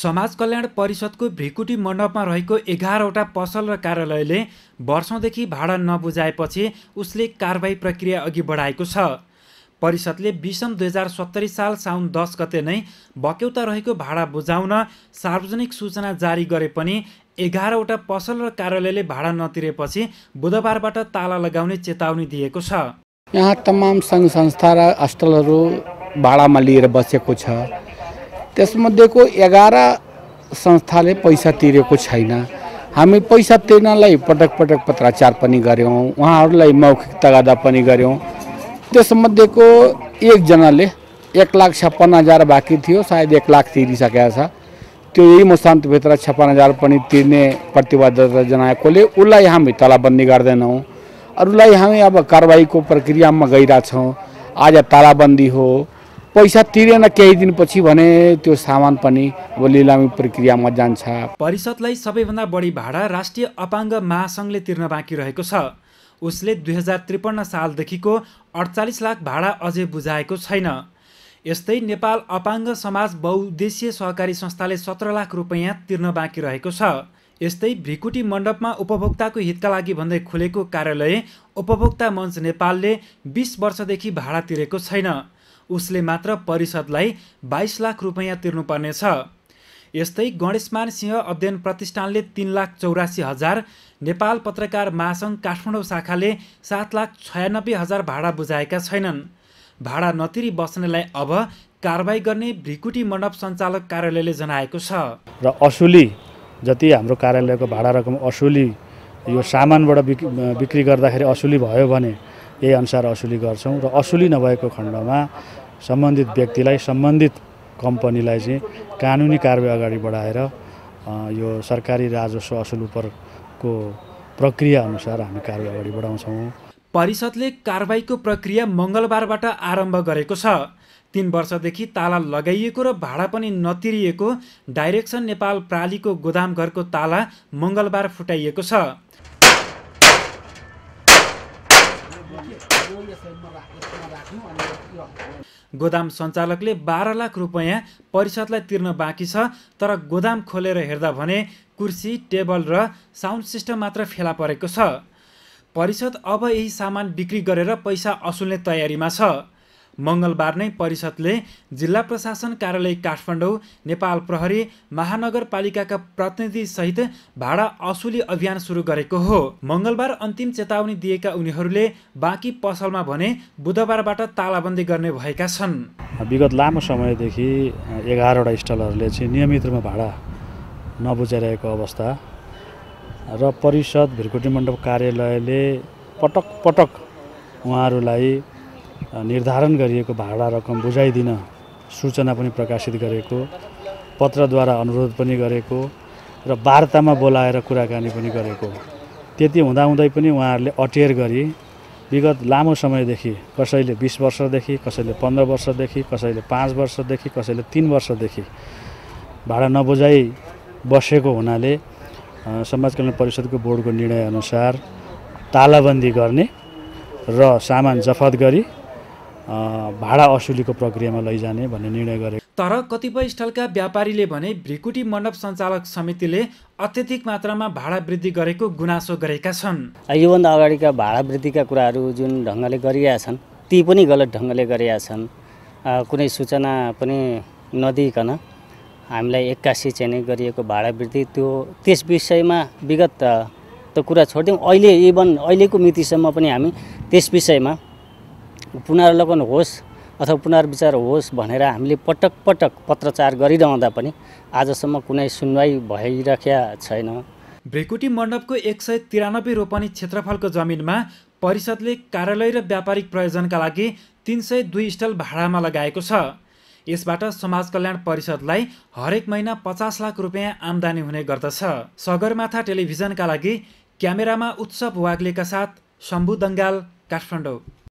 समाज कल्याण परिषदको भ्रिकुटी मण्डपमा रहेको एघारवटा पसल र कार्यालयले वर्षौँदेखि भाडा नबुझाएपछि उसले कारवाही प्रक्रिया अघि बढाएको छ परिषदले विषम दुई हजार सत्तरी साल साउन दस गते नै बक्यौता रहेको भाडा बुझाउन सार्वजनिक सूचना जारी गरे पनि एघारवटा पसल र कार्यालयले भाडा नतिरेपछि बुधबारबाट ताला लगाउने चेतावनी दिएको छ यहाँ तमाम सङ्घ संस्था र अस्थलहरू भाडामा लिएर बसेको छ त्यसमध्येको एघार संस्थाले पैसा तिरेको छैन हामी पैसा तिर्नलाई पटक पटक पत्राचार पनि गऱ्यौँ उहाँहरूलाई मौखिक तगादा पनि गऱ्यौँ त्यसमध्येको एकजनाले एक लाख छप्पन्न हजार बाँकी थियो सायद एक लाख तिरिसकेको छ त्यो यही मसान्तभित्र छप्पन्न हजार पनि तिर्ने प्रतिबद्धता जनाएकोले उसलाई हामी तलाबन्दी गर्दैनौँ अरूलाई हामी अब कारवाहीको प्रक्रियामा गइरहेछौँ आज तालाबन्दी हो पैसा तिरेन केही दिनपछि भने त्यो सामान पनि अब लिलामी प्रक्रियामा जान्छ परिषदलाई सबैभन्दा बढी भाडा राष्ट्रिय अपाङ्ग महासङ्घले तिर्न बाँकी रहेको छ उसले दुई हजार त्रिपन्न सालदेखिको अडचालिस लाख भाडा अझै बुझाएको छैन यस्तै नेपाल अपाङ्ग समाज बहुद्देशीय सहकारी संस्थाले सत्र लाख रुपियाँ तिर्न बाँकी रहेको छ यस्तै भ्रिकुटी मण्डपमा उपभोक्ताको हितका लागि भन्दै खुलेको कार्यालय उपभोक्ता मञ्च नेपालले बिस वर्षदेखि भाडा तिरेको छैन उसले मात्र परिषदलाई बाइस लाख रुपियाँ तिर्नुपर्नेछ यस्तै गणेशमान सिंह अध्ययन प्रतिष्ठानले तिन लाख चौरासी हजार नेपाल पत्रकार महासङ्घ काठमाडौँ शाखाले सात लाख छयानब्बे हजार भाडा बुझाएका छैनन् भाडा नतिरी बस्नेलाई अब कारवाही गर्ने भ्रिकुटी मण्डप सञ्चालक कार्यालयले जनाएको छ र असुली जति हाम्रो कार्यालयको भाडा रकम असुली यो सामानबाट बिक्री गर्दाखेरि असुली भयो भने यही अनुसार असुली गर्छौँ र असुली नभएको खण्डमा सम्बन्धित व्यक्तिलाई सम्बन्धित कम्पनीलाई चाहिँ कानुनी कारवाही अगाडि बढाएर यो सरकारी राजस्व असुल उपरको प्रक्रियाअनुसार हामी कारवाही अगाडि बढाउँछौँ परिषदले कारवाहीको प्रक्रिया मङ्गलबारबाट आरम्भ गरेको छ तिन वर्षदेखि ताला लगाइएको र भाडा पनि नतिरिएको डाइरेक्सन नेपाल प्रालीको गोदाम घरको ताला मङ्गलबार फुटाइएको छ गोदाम सञ्चालकले बाह्र लाख रुपैयाँ परिषदलाई तिर्न बाँकी छ तर गोदाम खोलेर हेर्दा भने कुर्सी टेबल र साउन्ड सिस्टम मात्र फेला परेको छ परिषद अब यही सामान बिक्री गरेर पैसा असुल्ने तयारीमा छ मङ्गलबार नै परिषदले जिल्ला प्रशासन कार्यालय काठमाडौँ नेपाल प्रहरी महानगरपालिकाका प्रतिनिधिसहित भाडा असुली अभियान सुरु गरेको हो मङ्गलबार अन्तिम चेतावनी दिएका उनीहरूले बाँकी पसलमा भने बुधबारबाट तालाबन्दी गर्ने भएका छन् विगत लामो समयदेखि एघारवटा स्टलहरूले चाहिँ नियमित रूपमा भाडा नबुझाइरहेको अवस्था र परिषद भिरकुटी मण्डप कार्यालयले पटक पटक उहाँहरूलाई निर्धारण गरिएको भाडा रकम बुझाइदिन सूचना पनि प्रकाशित गरेको पत्रद्वारा अनुरोध पनि गरेको र वार्तामा बोलाएर कुराकानी पनि गरेको त्यति हुँदाहुँदै पनि उहाँहरूले अटेर गरी विगत लामो समयदेखि कसैले बिस वर्षदेखि कसैले पन्ध्र वर्षदेखि कसैले पाँच वर्षदेखि कसैले तिन वर्षदेखि भाडा नबुझाइ बसेको हुनाले समाज कल्याण परिषदको बोर्डको निर्णयअनुसार तालाबन्दी गर्ने र सामान जफत गरी भाडा असुलीको प्रक्रियामा लैजाने भन्ने निर्णय गरे तर कतिपय स्थलका व्यापारीले भने भ्रिकुटी मण्डप सञ्चालक समितिले अत्यधिक मात्रामा भाडा वृद्धि गरेको गुनासो गरेका छन् योभन्दा अगाडिका भाडा वृद्धिका कुराहरू जुन ढङ्गले गरिएका छन् ती पनि गलत ढङ्गले गरिरहेका छन् कुनै सूचना पनि नदिइकन हामीलाई एक्कासी चाहिँ नै गरिएको भाडा वृद्धि त्यो त्यस विषयमा विगत त कुरा छोडिदिउँ अहिले इभन अहिलेको मितिसम्म पनि हामी त्यस विषयमा पुनरावलोकन होस् अथवा पुनर्विचार होस् भनेर हामीले पटक पटक पत्रचार गरिरहँदा पनि आजसम्म कुनै सुनवाई भइरहेका छैन भ्रेकुटी मण्डपको एक सय तिरानब्बे रोपनी क्षेत्रफलको जमिनमा परिषदले कार्यालय र व्यापारिक प्रयोजनका लागि तिन सय दुई स्टल भाडामा लगाएको छ यसबाट समाज कल्याण परिषदलाई हरेक महिना पचास लाख रुपियाँ आम्दानी हुने गर्दछ सगरमाथा टेलिभिजनका लागि क्यामेरामा उत्सव वाग्लेका साथ शम्भु दङ्गाल काठमाडौँ